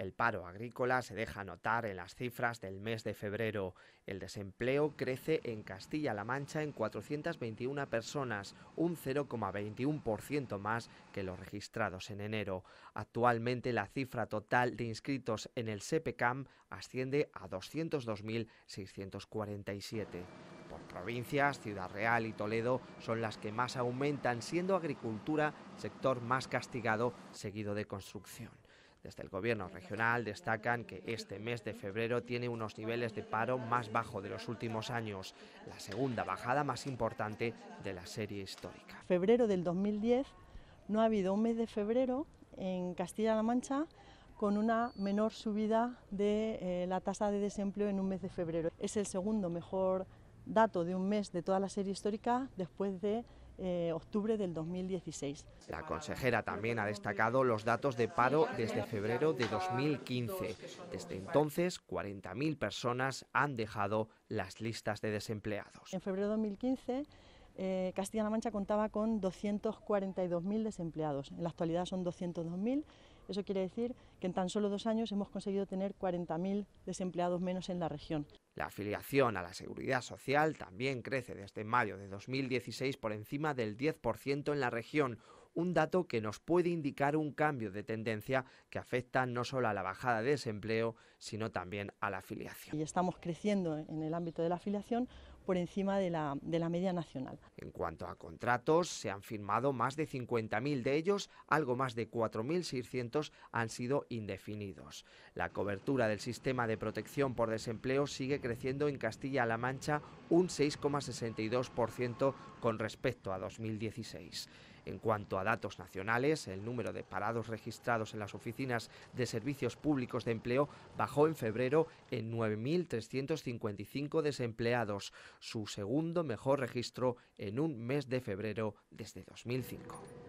El paro agrícola se deja notar en las cifras del mes de febrero. El desempleo crece en Castilla-La Mancha en 421 personas, un 0,21% más que los registrados en enero. Actualmente la cifra total de inscritos en el SEPECAM asciende a 202.647. Por provincias, Ciudad Real y Toledo son las que más aumentan, siendo agricultura sector más castigado, seguido de construcción. Desde el gobierno regional destacan que este mes de febrero tiene unos niveles de paro más bajo de los últimos años, la segunda bajada más importante de la serie histórica. Febrero del 2010 no ha habido un mes de febrero en Castilla-La Mancha con una menor subida de eh, la tasa de desempleo en un mes de febrero. Es el segundo mejor dato de un mes de toda la serie histórica después de eh, octubre del 2016. La consejera también ha destacado los datos de paro desde febrero de 2015. Desde entonces, 40.000 personas han dejado las listas de desempleados. En febrero de 2015, eh, Castilla-La Mancha contaba con 242.000 desempleados. En la actualidad son 202.000 eso quiere decir que en tan solo dos años hemos conseguido tener 40.000 desempleados menos en la región. La afiliación a la seguridad social también crece desde mayo de 2016 por encima del 10% en la región, un dato que nos puede indicar un cambio de tendencia que afecta no solo a la bajada de desempleo, sino también a la afiliación. Y estamos creciendo en el ámbito de la afiliación por encima de la, media nacional. En cuanto a contratos, se han firmado más de 50.000 de ellos, algo más de 4.600 han sido indefinidos. La cobertura del sistema de protección por desempleo sigue creciendo en Castilla-La Mancha un 6,62% con respecto a 2016. En cuanto a datos nacionales, el número de parados registrados en las oficinas de servicios públicos de empleo bajó en febrero en 9.355 desempleados, su segundo mejor registro en un mes de febrero desde 2005.